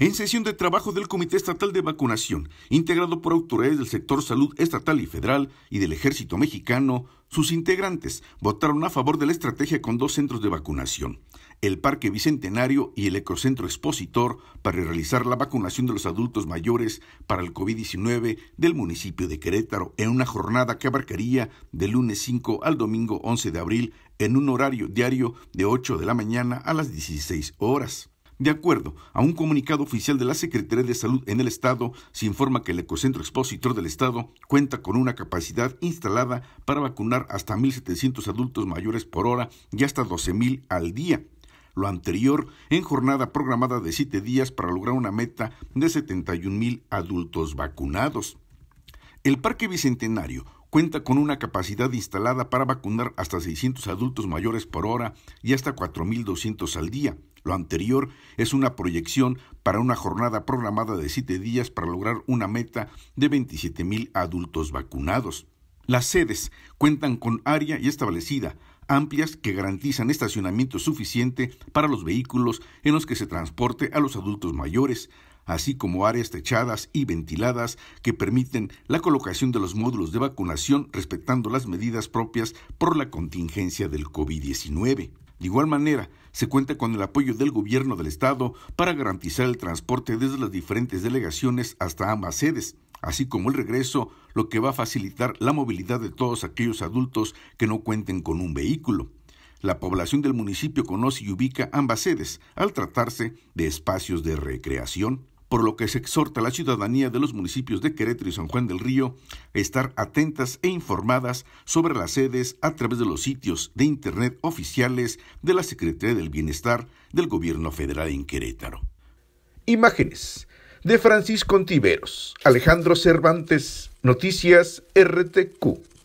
En sesión de trabajo del Comité Estatal de Vacunación, integrado por autoridades del sector salud estatal y federal y del Ejército Mexicano, sus integrantes votaron a favor de la estrategia con dos centros de vacunación, el Parque Bicentenario y el Ecocentro Expositor, para realizar la vacunación de los adultos mayores para el COVID-19 del municipio de Querétaro en una jornada que abarcaría del lunes 5 al domingo 11 de abril en un horario diario de 8 de la mañana a las 16 horas. De acuerdo a un comunicado oficial de la Secretaría de Salud en el Estado, se informa que el Ecocentro Expositor del Estado cuenta con una capacidad instalada para vacunar hasta 1.700 adultos mayores por hora y hasta 12.000 al día. Lo anterior en jornada programada de 7 días para lograr una meta de 71.000 adultos vacunados. El Parque Bicentenario cuenta con una capacidad instalada para vacunar hasta 600 adultos mayores por hora y hasta 4.200 al día. Lo anterior es una proyección para una jornada programada de siete días para lograr una meta de 27.000 adultos vacunados. Las sedes cuentan con área y establecida, amplias que garantizan estacionamiento suficiente para los vehículos en los que se transporte a los adultos mayores, así como áreas techadas y ventiladas que permiten la colocación de los módulos de vacunación respetando las medidas propias por la contingencia del COVID-19. De igual manera, se cuenta con el apoyo del gobierno del estado para garantizar el transporte desde las diferentes delegaciones hasta ambas sedes, así como el regreso, lo que va a facilitar la movilidad de todos aquellos adultos que no cuenten con un vehículo. La población del municipio conoce y ubica ambas sedes al tratarse de espacios de recreación por lo que se exhorta a la ciudadanía de los municipios de Querétaro y San Juan del Río a estar atentas e informadas sobre las sedes a través de los sitios de Internet oficiales de la Secretaría del Bienestar del Gobierno Federal en Querétaro. Imágenes de Francisco Contiveros, Alejandro Cervantes, Noticias RTQ.